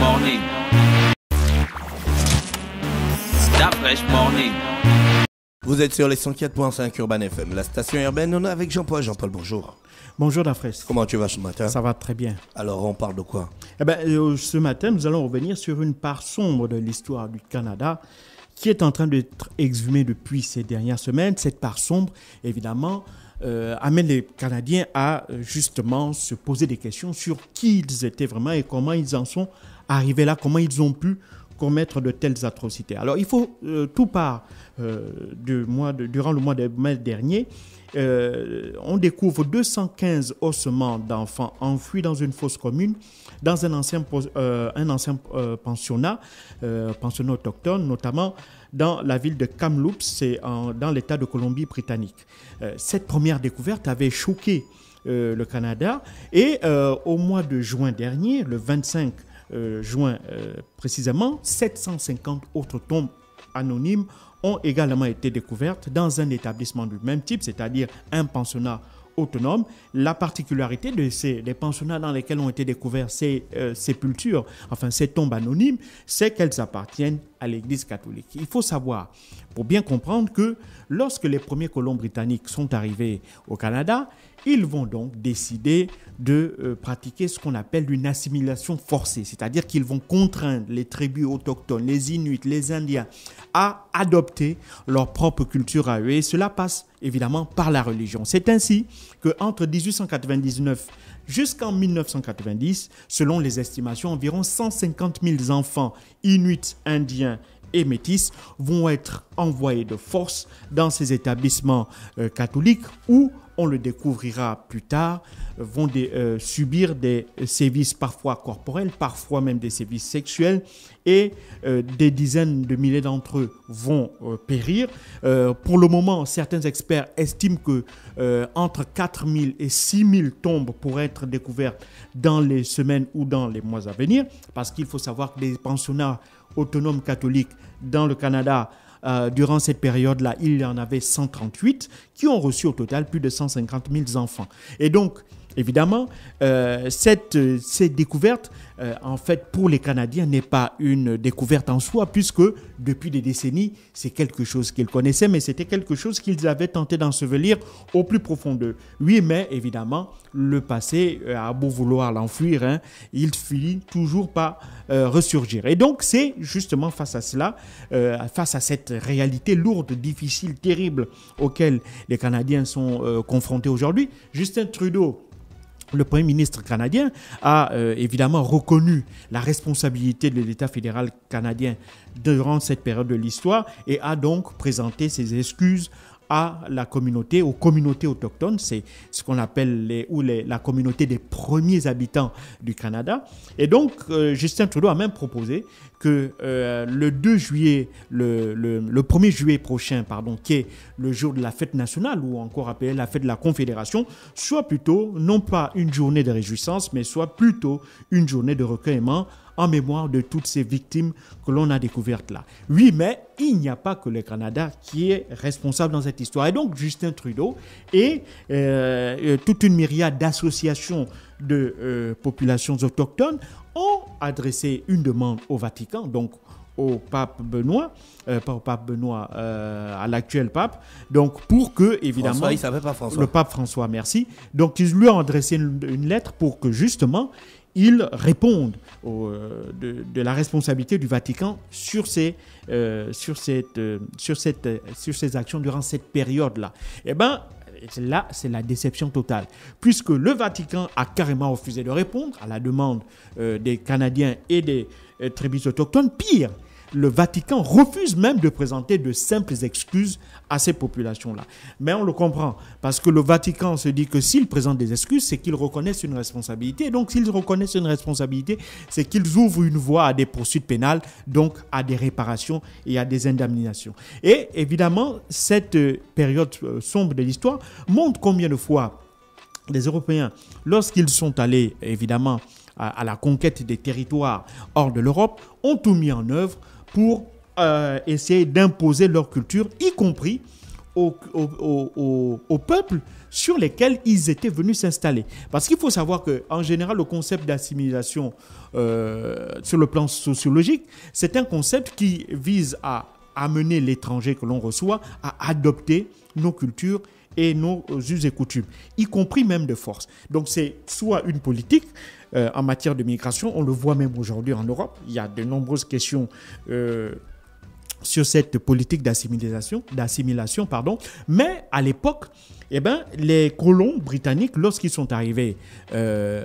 morning. morning. Vous êtes sur les 104.5 Urban FM, la station urbaine. On est avec Jean-Paul. Jean-Paul, bonjour. Bonjour Dafres. Comment tu vas ce matin Ça va très bien. Alors on parle de quoi eh ben, euh, Ce matin, nous allons revenir sur une part sombre de l'histoire du Canada qui est en train d'être exhumée depuis ces dernières semaines. Cette part sombre, évidemment, euh, amène les Canadiens à euh, justement se poser des questions sur qui ils étaient vraiment et comment ils en sont arrivés là, comment ils ont pu commettre de telles atrocités. Alors il faut euh, tout part du mois durant le mois de mai dernier. on découvre 215 ossements d'enfants enfouis dans une fosse commune, dans un ancien, un ancien pensionnat, pensionnat autochtone notamment dans la ville de Kamloops, c'est dans l'État de Colombie-Britannique. Euh, cette première découverte avait choqué euh, le Canada. Et euh, au mois de juin dernier, le 25 juin précisément, 750 autres tombes anonymes ont également été découvertes dans un établissement du même type, c'est-à-dire un pensionnat autonome. La particularité de ces des pensionnats dans lesquels ont été découvertes ces euh, sépultures, enfin ces tombes anonymes, c'est qu'elles appartiennent à l'Église catholique. Il faut savoir, pour bien comprendre, que lorsque les premiers colons britanniques sont arrivés au Canada, ils vont donc décider de euh, pratiquer ce qu'on appelle une assimilation forcée, c'est-à-dire qu'ils vont contraindre les tribus autochtones, les Inuits, les Indiens, à adopter leur propre culture à eux. Et cela passe évidemment par la religion. C'est ainsi qu'entre 1899 jusqu'en 1990, selon les estimations, environ 150 000 enfants Inuits, Indiens et métis vont être envoyés de force dans ces établissements euh, catholiques ou on le découvrira plus tard, euh, vont euh, subir des sévices parfois corporels, parfois même des sévices sexuels, et euh, des dizaines de milliers d'entre eux vont périr. pour le moment, certains experts estiment que entre 4 000 et 6 000 tombes pourraient être découvertes dans les semaines ou dans les mois à venir, parce qu'il faut savoir que des pensionnats autonomes catholiques dans le Canada euh, durant cette période-là, il y en avait 138 qui ont reçu au total plus de 150 000 enfants. Et donc, Évidemment, euh, cette, découverte, euh, en fait, pour les Canadiens, n'est pas une découverte en soi, puisque depuis des décennies, c'est quelque chose qu'ils connaissaient, mais c'était quelque chose qu'ils avaient tenté d'ensevelir au plus profond d'eux. Oui, mais évidemment, le passé, euh, a beau vouloir l'enfuir, hein, il finit toujours par ressurgir. Et donc, c'est justement face à cela, face à cette réalité lourde, difficile, terrible, auquel les Canadiens sont confrontés aujourd'hui, Justin Trudeau, le Premier ministre canadien a euh, évidemment reconnu la responsabilité de l'État fédéral canadien durant cette période de l'histoire et a donc présenté ses excuses à la communauté, aux communautés autochtones, c'est ce qu'on appelle ou la communauté des premiers habitants du Canada. Et donc, euh, Justin Trudeau a même proposé que euh, le 2 juillet, le, 1er juillet prochain, pardon, qui est le jour de la fête nationale, ou encore appelée la fête de la Confédération, soit plutôt non pas une journée de réjouissance, mais soit plutôt une journée de recueillement en mémoire de toutes ces victimes que l'on a découvertes là. Oui, mais il n'y a pas que le Canada qui est responsable dans cette histoire. Et donc Justin Trudeau et euh, euh, toute une myriade d'associations de euh, populations autochtones ont adressé une demande au Vatican, donc au pape Benoît, pas au pape Benoît, à l'actuel pape, donc pour que, évidemment, le pape François, merci, donc ils lui ont adressé une lettre pour que justement ils répondent euh, de, la responsabilité du Vatican sur ces, euh, sur cette, euh, sur cette, sur ces actions durant cette période-là. Eh bien, là, c'est la déception totale, puisque le Vatican a carrément refusé de répondre à la demande des Canadiens et des tribus autochtones. Pire, le Vatican refuse même de présenter de simples excuses à ces populations-là. Mais on le comprend, parce que le Vatican se dit que s'il présente des excuses, c'est qu'il reconnaît une responsabilité. donc s'ils reconnaissent une responsabilité, c'est qu'ils ouvrent une voie à des poursuites pénales, donc à des réparations et à des indemnisations. Et évidemment, cette euh, période euh, sombre de l'histoire montre combien de fois les Européens, lorsqu'ils sont allés, évidemment, à la conquête des territoires hors de l'Europe, ont tout mis en œuvre pour euh, essayer d'imposer leur culture, y compris au, peuple sur lesquels ils étaient venus s'installer. Parce qu'il faut savoir qu'en général, le concept d'assimilation euh, sur le plan sociologique, c'est un concept qui vise à amener l'étranger que l'on reçoit à adopter nos cultures et nos us et coutumes, y compris même de force. Donc c'est soit une politique euh, en matière de migration. On le voit même aujourd'hui en Europe. Il y a de nombreuses questions. Euh, sur cette politique d'assimilation, pardon. Mais à l'époque, eh ben, les colons britanniques, lorsqu'ils sont arrivés euh,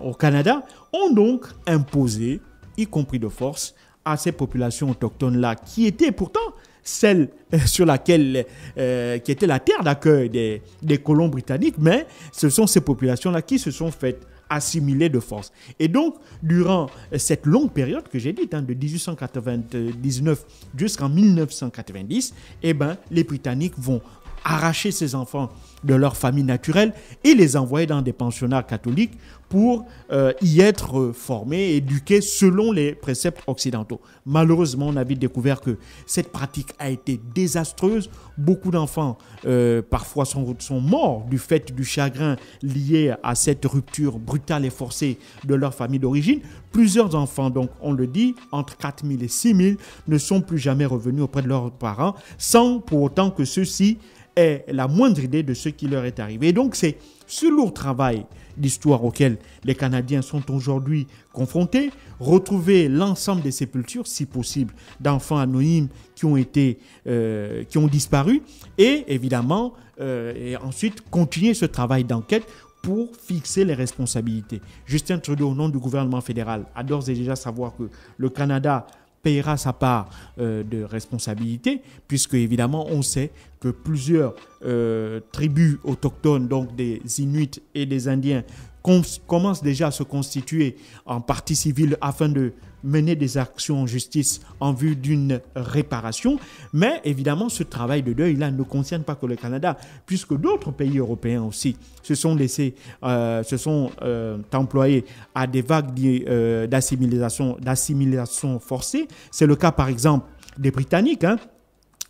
au Canada, ont donc imposé, y compris de force, à ces populations autochtones-là, qui étaient pourtant celles sur laquelle, qui était la terre d'accueil des colons britanniques, mais ce sont ces populations-là qui se sont faites assimilés de force. Et donc, durant euh, cette longue période que j'ai dit hein, de 1899 jusqu'en 1990, eh ben, les Britanniques vont arracher ces enfants de leur famille naturelle et les envoyer dans des pensionnats catholiques pour euh, y être formés, éduqués selon les préceptes occidentaux. Malheureusement, on a vite découvert que cette pratique a été désastreuse. Beaucoup d'enfants euh, parfois sont, morts du fait du chagrin lié à cette rupture brutale et forcée de leur famille d'origine. Plusieurs enfants, donc on le dit, entre 4000 et 6000, ne sont plus jamais revenus auprès de leurs parents sans pour autant que ceux-ci aient la moindre idée de ce qui leur est arrivé. Et donc c'est ce lourd travail d'histoire auquel les Canadiens sont aujourd'hui confrontés, retrouver l'ensemble des sépultures, si possible, d'enfants anonymes qui ont été, euh, qui ont disparu, et évidemment, euh, ensuite continuer ce travail d'enquête pour fixer les responsabilités. Justin Trudeau, au nom du gouvernement fédéral, a d'ores et déjà savoir que le Canada payera sa part euh, de responsabilité, puisque évidemment on sait que plusieurs euh, tribus autochtones, donc des Inuits et des Indiens, commencent déjà à se constituer en partie civile afin de mener des actions en justice en vue d'une réparation. Mais évidemment, ce travail de deuil-là ne concerne pas que le Canada, puisque d'autres pays européens aussi se sont laissés, euh, se sont euh, employés à des vagues euh, d'assimilation d'assimilation forcée. C'est le cas, par exemple, des Britanniques. Hein,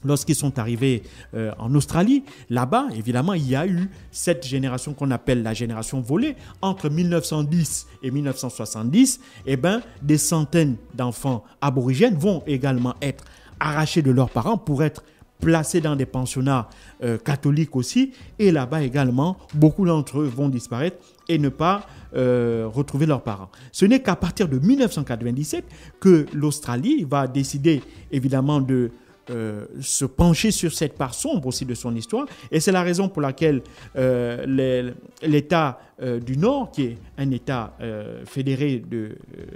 lorsqu'ils sont arrivés euh, en Australie, là-bas, évidemment, il y a eu cette génération qu'on appelle la génération volée. Entre 1910 et 1970, eh ben, des centaines d'enfants aborigènes vont également être arrachés de leurs parents pour être placés dans des pensionnats euh, catholiques aussi. Et là-bas également, beaucoup d'entre eux vont disparaître et ne pas euh, retrouver leurs parents. Ce n'est qu'à partir de 1997 que l'Australie va décider évidemment de euh, se pencher sur cette part sombre aussi de son histoire. Et c'est la raison pour laquelle euh, l'État euh, du Nord, qui est un État euh, fédéré de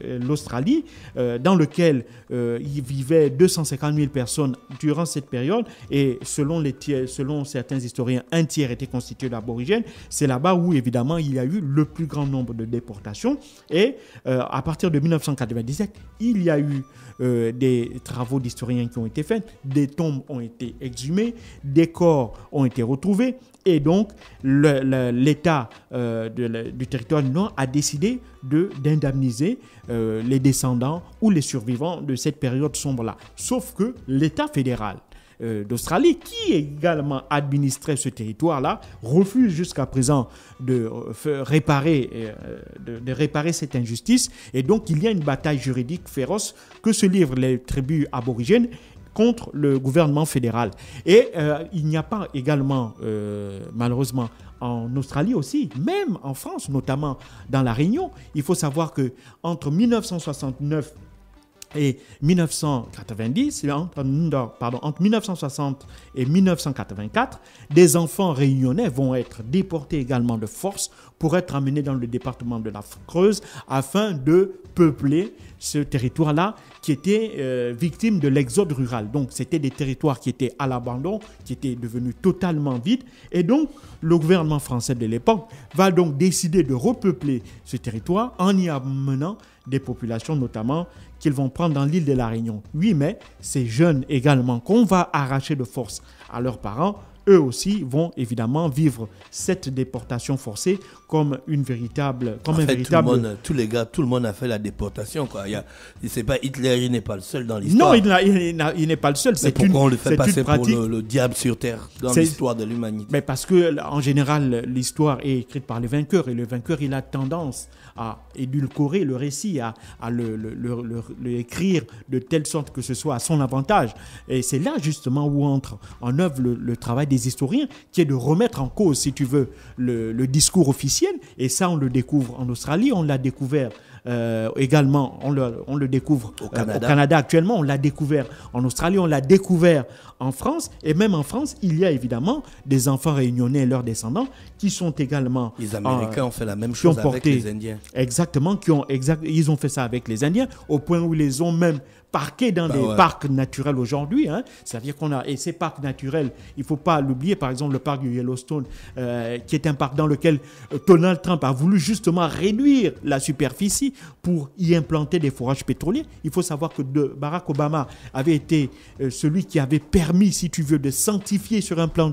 euh, l'Australie, dans lequel il vivait 250 000 personnes durant cette période, et selon, les selon certains historiens, un tiers était constitué d'aborigènes. C'est là-bas où, évidemment, il y a eu le plus grand nombre de déportations. Et à partir de 1997, il y a eu des travaux d'historiens qui ont été faits, des tombes ont été exhumées, des corps ont été retrouvés, et donc l'État... Euh, du territoire non a décidé d'indemniser euh, les descendants ou les survivants de cette période sombre-là. Sauf que l'État fédéral euh, d'Australie, qui également administrait ce territoire-là, refuse jusqu'à présent de réparer, de, réparer cette injustice. Et donc, il y a une bataille juridique féroce que se livrent les tribus aborigènes contre le gouvernement fédéral. Et il n'y a pas également, malheureusement, en Australie aussi, même en France, notamment dans la Réunion. Il faut savoir que entre 1969 et eh pardon, entre 1960 et 1984, des enfants réunionnais vont être déportés également de force pour être amenés dans le département de la Creuse afin de peupler ce territoire-là qui était euh, victime de l'exode rural. Donc c'était des territoires qui étaient à l'abandon, qui étaient devenus totalement vides. Et donc le gouvernement français de l'époque va donc décider de repeupler ce territoire en y amenant des populations, notamment qu'ils vont prendre dans l'île de la Réunion. Oui, mais ces jeunes également qu'on va arracher de force à leurs parents eux aussi vont évidemment vivre cette déportation forcée comme une véritable... Comme un véritable... Tout le monde, tous les gars, tout le monde a fait la déportation. Quoi. c'est pas Hitler, il n'est pas le seul dans l'histoire. Non, il, n'est pas le seul. C'est pourquoi on le fait passer pour le, diable sur Terre dans l'histoire de l'humanité Mais parce que en général, l'histoire est écrite par les vainqueurs et le vainqueur, il a tendance à édulcorer le récit, à, à le, le, écrire de telle sorte que ce soit à son avantage. Et c'est là justement où entre en œuvre le travail des historiens, qui est de remettre en cause, si tu veux, le, discours officiel. Et ça, on le découvre en Australie, on l'a découvert euh, également, on le, on le découvre euh, au Canada. actuellement, on l'a découvert en Australie, on l'a découvert en France, et même en France, il y a évidemment des enfants réunionnais et leurs descendants qui sont également... Les euh, Américains ont fait la même chose porté, avec les Indiens. Exactement, qui ont, exact, ils ont fait ça avec les Indiens, au point où ils les ont même parqués dans bah des parcs naturels aujourd'hui. C'est-à-dire hein. qu'on a, et ces parcs naturels, il ne faut pas l'oublier, par exemple le parc du Yellowstone, euh, qui est un parc dans lequel euh, Donald Trump a voulu justement réduire la superficie pour y implanter des forages pétroliers. Il faut savoir que Barack Obama avait été euh, celui qui avait permis, si tu veux, de sanctifier sur un plan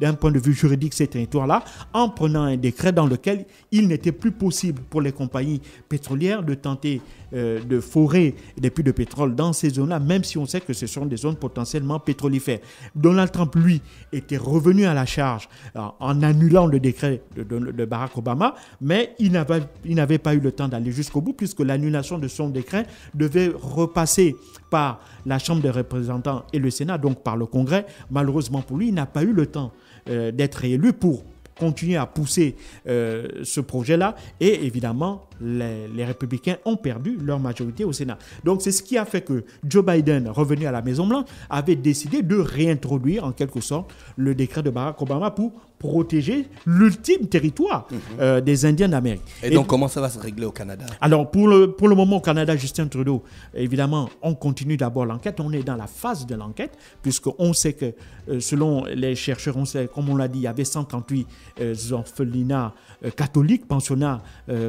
d'un point de vue juridique ces territoires-là, en prenant un décret dans lequel il n'était plus possible pour les compagnies pétrolières de tenter euh, de forêts et des puits de pétrole dans ces zones-là, même si on sait que ce sont des zones potentiellement pétrolifères. Donald Trump, lui, était revenu à la charge euh, en annulant le décret de, Barack Obama, mais il n'avait pas eu le temps d'aller jusqu'au bout puisque l'annulation de son décret devait repasser par la Chambre des représentants et le Sénat, donc par le Congrès. Malheureusement pour lui, il n'a pas eu le temps euh, d'être élu pour continuer à pousser euh, ce projet-là. Et évidemment, les, républicains ont perdu leur majorité au Sénat. Donc c'est ce qui a fait que Joe Biden, revenu à la Maison-Blanche, avait décidé de réintroduire en quelque sorte le décret de Barack Obama pour protéger l'ultime territoire mhm. euh, des Indiens d'Amérique. Et, donc, comment ça va se régler au Canada Alors, pour le, pour le moment, au Canada, Justin Trudeau, évidemment, on continue d'abord l'enquête. On est dans la phase de l'enquête, puisqu'on sait que, euh, selon les chercheurs, on sait, comme on l'a dit, il y avait 138 euh, orphelinats catholiques, pensionnats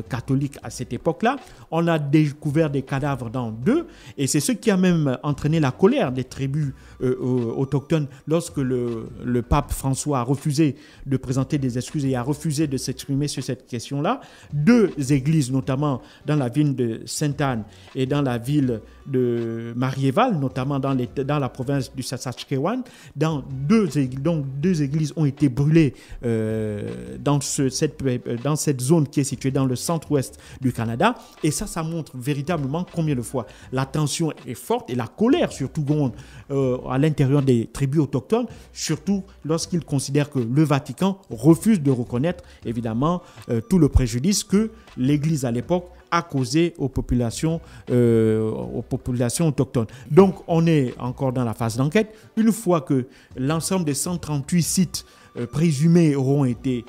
catholiques à cette époque-là. On a découvert des cadavres dans deux, et c'est ce qui a même entraîné la colère des tribus autochtones lorsque le, le pape François a refusé de présenter des excuses et a refusé de s'exprimer sur cette question-là. Deux églises, notamment dans la ville de Sainte-Anne et dans la ville de Marieval, notamment dans, dans la province du Saskatchewan, dans deux, donc deux églises ont été brûlées euh, dans, ce, cette, euh, dans cette zone qui est située dans le centre-ouest du Canada. Et ça, ça montre véritablement combien de fois la tension est forte et la colère surtout gronde euh, à l'intérieur des tribus autochtones, surtout lorsqu'ils considèrent que le Vatican refuse de reconnaître évidemment euh, tout le préjudice que l'Église à l'époque a causé aux populations, euh, aux populations autochtones. Donc on est encore dans la phase d'enquête. Une fois que l'ensemble des 138 sites euh, présumés auront été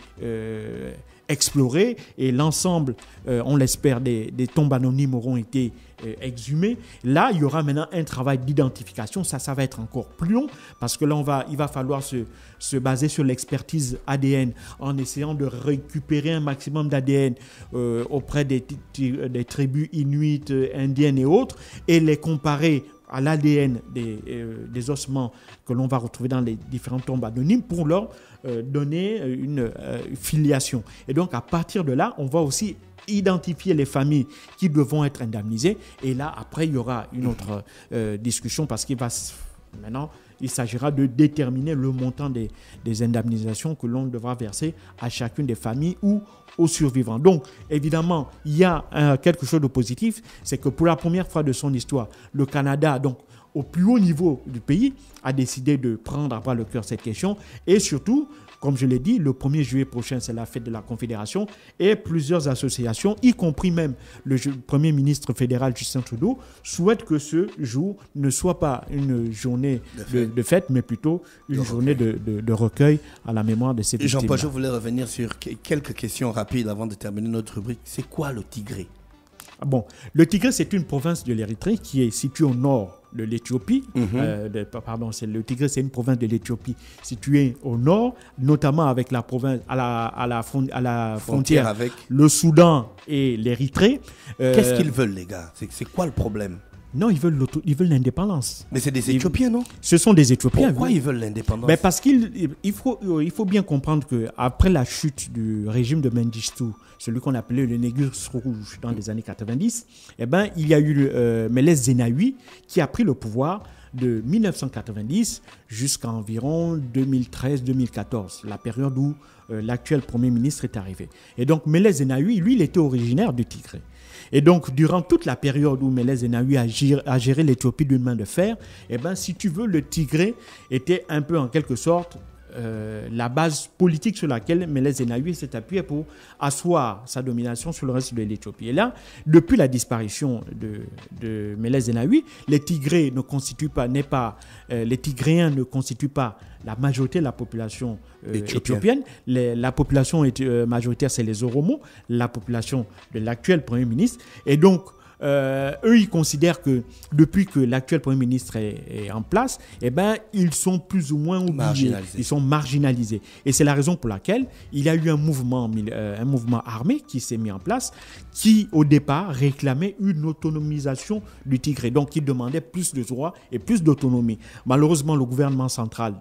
explorer et l'ensemble, euh, on l'espère, des, tombes anonymes auront été euh, exhumées. Là, il y aura maintenant un travail d'identification. Ça, ça va être encore plus long parce que là, on va, il va falloir se, baser sur l'expertise ADN en essayant de récupérer un maximum d'ADN euh, auprès des, des tribus inuites, indiennes et autres et les comparer à l'ADN euh, des, ossements que l'on va retrouver dans les différentes tombes anonymes pour leur euh, donner euh, une filiation. Et donc à partir de là, on va aussi identifier les familles qui devront être indemnisées. Et là, après, il y aura une autre discussion parce qu'il va maintenant il s'agira de déterminer le montant des, indemnisations que l'on devra verser à chacune des familles ou aux survivants. Donc, évidemment, il y a euh, quelque chose de positif, c'est que pour la première fois de son histoire, le Canada donc au plus haut niveau du pays a décidé de prendre à bras le cœur cette question et surtout comme je l'ai dit, le 1er juillet prochain, c'est la fête de la Confédération et plusieurs associations, y compris même le Premier ministre fédéral Justin Trudeau, souhaitent que ce jour ne soit pas une journée de fête, mais plutôt une journée de, recueil à la mémoire de ces victimes. Jean-Paul, je voulais revenir sur quelques questions rapides avant de terminer notre rubrique. C'est quoi le Tigré ah, bon, le Tigré, c'est une province de l'Érythrée qui est située au nord de l'Éthiopie. Mhm. Euh, pardon, le Tigré, c'est une province de l'Éthiopie située au nord, notamment avec la province à la, frontière, avec le Soudan et l'Érythrée. Euh, Qu'est-ce qu'ils veulent, les gars C'est quoi le problème non, ils veulent l'indépendance. Mais c'est des Éthiopiens, non Ce sont des Éthiopiens. Pourquoi ils veulent l'indépendance parce qu'il euh, faut bien comprendre qu'après la chute du régime de Mendistou, celui qu'on appelait le Négus rouge dans les années 90, eh ben il y a eu euh, Meles Zenawi qui a pris le pouvoir de 1990 jusqu'à environ 2013-2014, la période où euh, l'actuel Premier ministre est arrivé. Et donc Meles Zenawi, lui, il était originaire du Tigré. Et donc, durant toute la période où Mélèze a eu à, gérer, l'Éthiopie d'une main de fer, eh ben, si tu veux, le Tigré était un peu en quelque sorte euh, la base politique sur laquelle Meles Zenawi s'est appuyé pour asseoir sa domination sur le reste de l'Éthiopie. Et là, depuis la disparition de, de Meles Zenawi, les ne constituent pas, n'est pas, euh, les Tigréens ne constituent pas la majorité de la population euh, éthiopienne. la population majoritaire, c'est les Oromos, la population de l'actuel Premier ministre. Et donc, euh, eux, ils considèrent que depuis que l'actuel Premier ministre est, en place, eh ben, ils sont plus ou moins oubliés, ils sont marginalisés. Et c'est la raison pour laquelle il y a eu un mouvement, euh, un mouvement armé qui s'est mis en place, qui au départ réclamait une autonomisation du Tigré. Donc, il demandait plus de droits et plus d'autonomie. Malheureusement, le gouvernement central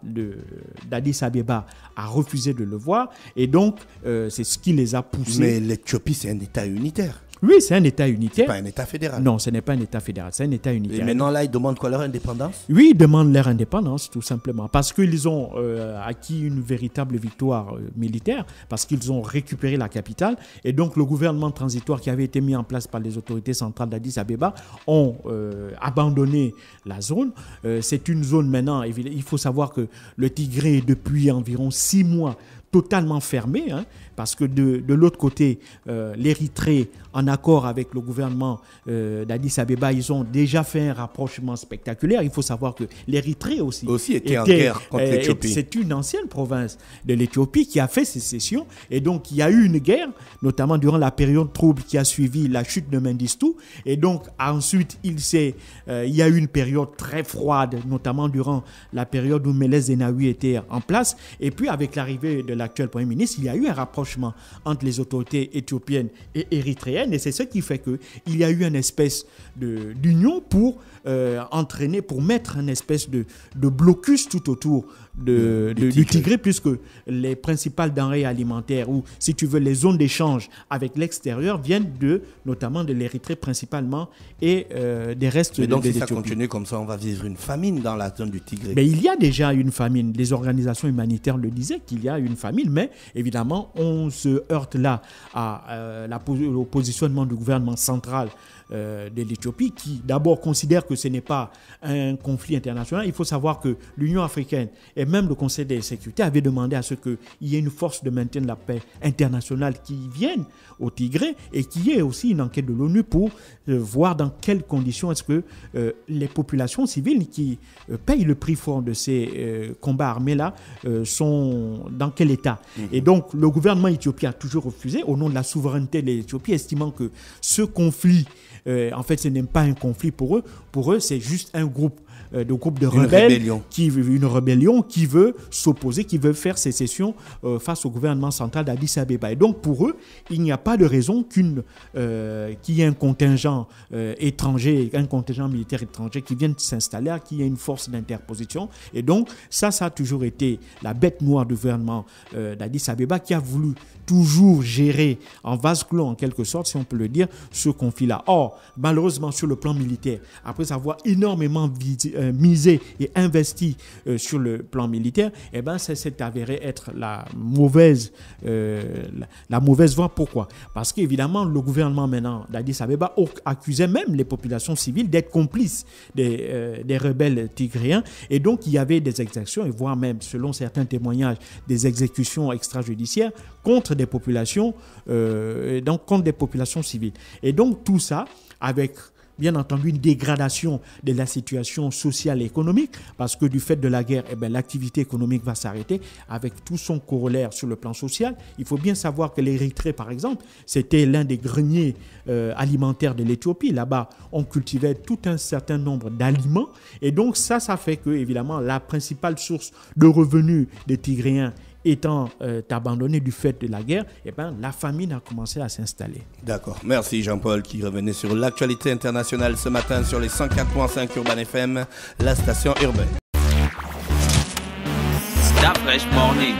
d'Addis Abeba a refusé de le voir, et donc euh, c'est ce qui les a poussés. Mais l'Éthiopie, c'est un État unitaire. Oui, c'est un État unitaire. pas un État fédéral. Non, ce n'est pas un État fédéral, c'est un État unitaire. Et maintenant, là, ils demandent quoi leur indépendance Oui, ils demandent leur indépendance, tout simplement. Parce qu'ils ont euh, acquis une véritable victoire euh, militaire, parce qu'ils ont récupéré la capitale. Et donc, le gouvernement transitoire qui avait été mis en place par les autorités centrales d'Addis Abeba ont euh, abandonné la zone. c'est une zone maintenant, il faut savoir que le Tigré, est depuis environ six mois, totalement fermé. Hein parce que de, de l'autre côté, euh, l'Érythrée, en accord avec le gouvernement euh, d'Addis Abeba, ils ont déjà fait un rapprochement spectaculaire. Il faut savoir que l'Érythrée aussi, aussi était, en guerre contre euh, l'Éthiopie. C'est une ancienne province de l'Éthiopie qui a fait sécession. Et donc, il y a eu une guerre, notamment durant la période trouble qui a suivi la chute de Mendistou Et donc, ensuite, il, euh, il y a eu une période très froide, notamment durant la période où Meles Zenawi était en place. Et puis, avec l'arrivée de l'actuel Premier ministre, il y a eu un rapprochement entre les autorités éthiopiennes et érythréennes. Et c'est ce qui fait qu'il y a eu une espèce d'union pour euh, entraîner, pour mettre une espèce de, de blocus tout autour de, du, Tigré. puisque les principales denrées alimentaires ou, si tu veux, les zones d'échange avec l'extérieur viennent de, notamment de l'Érythrée principalement et euh, des restes Mais donc, si ça continue comme ça, on va vivre une famine dans la zone du Tigré. Mais il y a déjà une famine. Les organisations humanitaires le disaient qu'il y a une famine, mais évidemment, on se heurte là à euh, au positionnement du gouvernement central euh, de l'Éthiopie, qui d'abord considère que ce n'est pas un conflit international. Il faut savoir que l'Union africaine et même le Conseil des sécurités avaient demandé à ce qu'il y ait une force de maintien de la paix internationale qui vienne au Tigré et qu'il y ait aussi une enquête de l'ONU pour euh, voir dans quelles conditions est-ce que euh, les populations civiles qui payent le prix fort de ces combats armés-là sont dans quel état. Mhm. Et donc le gouvernement éthiopien a toujours refusé au nom de la souveraineté de l'Éthiopie, estimant que ce conflit euh, en fait, ce n'est pas un conflit pour eux. Pour eux, c'est juste un groupe euh, de groupes de rebelles, une rébellion qui veut s'opposer, qui veut faire sécession euh, face au gouvernement central d'Addis Abeba. Et donc pour eux, il n'y a pas de raison qu'une euh, qu'il y ait un contingent étranger, un contingent militaire étranger qui vienne s'installer, qu'il y ait une force d'interposition. Et donc ça, ça a toujours été la bête noire du gouvernement d'Addis Abeba qui a voulu toujours gérer en vase clos en quelque sorte, si on peut le dire, ce conflit-là. Or, malheureusement sur le plan militaire, après avoir énormément euh, misé et investi euh, sur le plan militaire, eh ben, ça s'est avéré être la mauvaise, euh, la, mauvaise voie. Pourquoi Parce qu'évidemment, le gouvernement maintenant d'Addis Abeba accusait même les populations civiles d'être complices des, rebelles tigréens. Et donc, il y avait des exactions, et voire même, selon certains témoignages, des exécutions extrajudiciaires contre des populations, donc contre des populations civiles. Et donc, tout ça avec bien entendu une dégradation de la situation sociale et économique, parce que du fait de la guerre, eh ben, l'activité économique va s'arrêter avec tout son corollaire sur le plan social. Il faut bien savoir que l'Érythrée, par exemple, c'était l'un des greniers euh, alimentaires de l'Éthiopie. Là-bas, on cultivait tout un certain nombre d'aliments, et donc ça, ça fait que, évidemment, la principale source de revenus des Tigréens étant euh, abandonné du fait de la guerre, eh ben, la famine a commencé à s'installer. D'accord. Merci Jean-Paul qui revenait sur l'actualité internationale ce matin sur les 104.5 Urban FM, la station urbaine. Morning.